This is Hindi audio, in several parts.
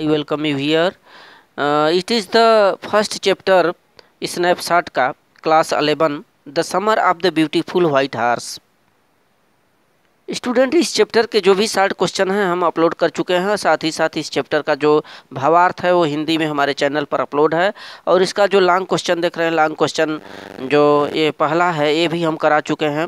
I welcome you here it is the first chapter snapshot का class eleven the summer of the beautiful white horse student इस चैप्टर के जो भी शार्ट क्वेश्चन हैं हम अपलोड कर चुके हैं साथ ही साथ इस चैप्टर का जो भावार्थ है वो हिंदी में हमारे चैनल पर अपलोड है और इसका जो लॉन्ग क्वेश्चन देख रहे हैं लॉन्ग क्वेश्चन जो ये पहला है ये भी हम करा चुके हैं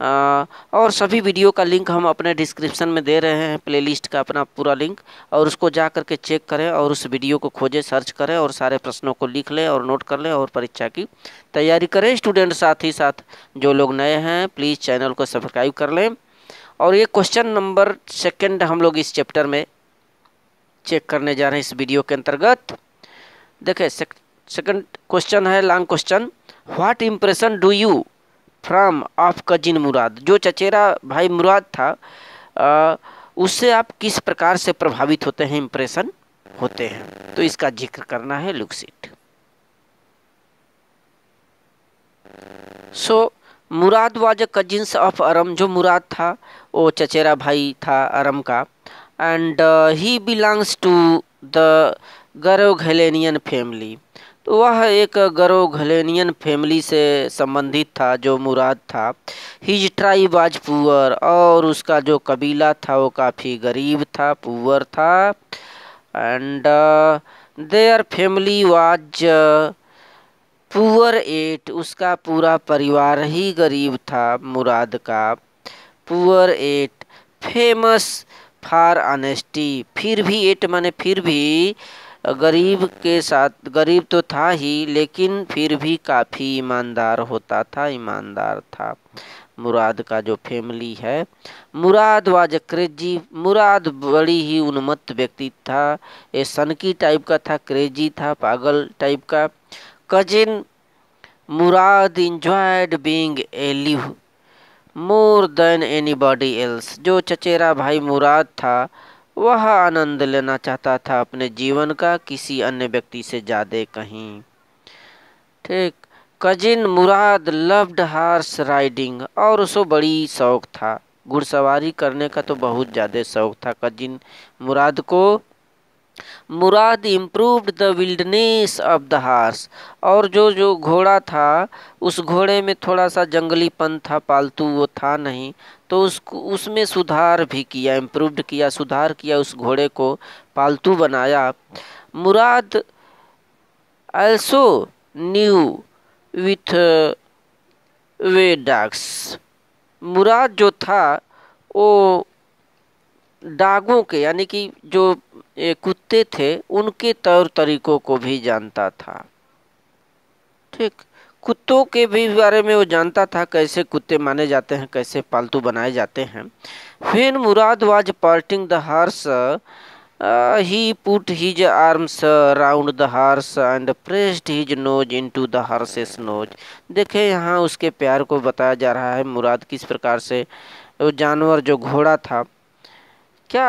और सभी वीडियो का लिंक हम अपने डिस्क्रिप्शन में दे रहे हैं प्लेलिस्ट का अपना पूरा लिंक और उसको जा करके चेक करें और उस वीडियो को खोजें सर्च करें और सारे प्रश्नों को लिख लें और नोट कर लें और परीक्षा की तैयारी करें स्टूडेंट साथ ही साथ जो लोग नए हैं प्लीज़ चैनल को सब्सक्राइब कर लें और ये क्वेश्चन नंबर सेकेंड हम लोग इस चैप्टर में चेक करने जा रहे हैं इस वीडियो के अंतर्गत देखें सेकंड क्वेश्चन है long question what impression do you form of cousin Mourad जो चचेरा भाई मुराद था आ, उससे आप किस प्रकार से प्रभावित होते हैं इम्प्रेशन होते हैं तो इसका जिक्र करना है लुकसिट so so, Mourad was a cousins of Aram जो मुराद था वो चचेरा भाई था अरम का and he belongs to the Garo family तो वह एक घलेनियन फैमिली से संबंधित था जो मुराद था हिज ट्राई आज पुअर और उसका जो कबीला था वो काफ़ी गरीब था पुअर था and their family was poor yet उसका पूरा परिवार ही गरीब था मुराद का poor yet famous for honesty फिर भी एट माने फिर भी गरीब के साथ गरीब तो था ही लेकिन फिर भी काफ़ी ईमानदार होता था ईमानदार था मुराद का जो फैमिली है मुराद वाज क्रेजी मुराद बड़ी ही उन्मत्त व्यक्ति था ये सनकी टाइप का था क्रेजी था पागल टाइप का cousin Mourad enjoyed being alive more than anybody else जो चचेरा भाई मुराद था वह आनंद लेना चाहता था अपने जीवन का किसी अन्य व्यक्ति से ज़्यादा कहीं ठीक cousin Mourad loved horse riding और उसको बड़ी शौक था घुड़सवारी करने का तो बहुत ज़्यादा शौक था कजिन मुराद को Mourad improved the wildness of the horse और जो जो घोड़ा था उस घोड़े में थोड़ा सा जंगलीपन था पालतू वो था नहीं तो उसको उसमें सुधार भी किया इम्प्रूव्ड किया सुधार किया उस घोड़े को पालतू बनाया Mourad also knew with way dogs Mourad जो था वो डागों के यानी कि जो ये कुत्ते थे उनके तौर तरीक़ों को भी जानता था ठीक कुत्तों के भी बारे में वो जानता था कैसे कुत्ते माने जाते हैं कैसे पालतू बनाए जाते हैं फिर Mourad was patting the horse he put his arms round the horse and pressed his nose into the horse's nose देखे यहाँ उसके प्यार को बताया जा रहा है मुराद किस प्रकार से वो जानवर जो घोड़ा था क्या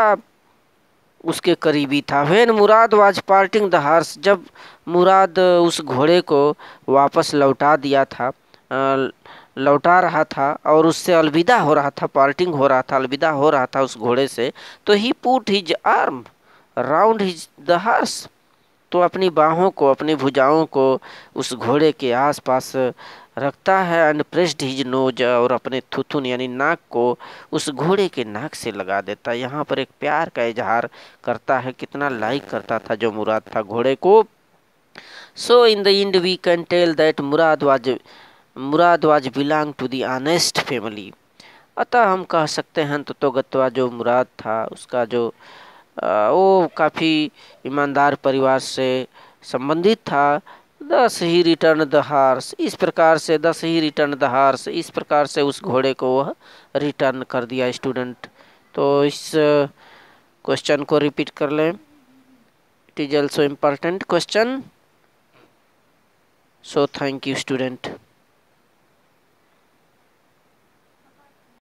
उसके करीबी था when Mourad was patting the horse जब मुराद उस घोड़े को वापस लौटा दिया था लौटा रहा था और उससे अलविदा हो रहा था पार्टिंग हो रहा था अलविदा हो रहा था उस घोड़े से तो he put his arm round his the horse तो अपनी बाहों को अपनी भुजाओं को उस घोड़े के आसपास रखता है एंड प्रेस्ड हिज नोज और अपने थुथुन यानी नाक को उस घोड़े के नाक से लगा देता है यहाँ पर एक प्यार का इजहार करता है कितना लाइक करता था जो मुराद था घोड़े को so in the end we can tell that Mourad was Mourad was belong to the honest family अतः हम कह सकते हैं तो तोगतवा जो मुराद था उसका जो आ, वो काफ़ी ईमानदार परिवार से संबंधित था दस ही रिटर्न दहार्स इस प्रकार से दस ही रिटर्न दहार्स इस प्रकार से उस घोड़े को वह रिटर्न कर दिया स्टूडेंट तो इस क्वेश्चन को रिपीट कर लें it is also important question so thank you student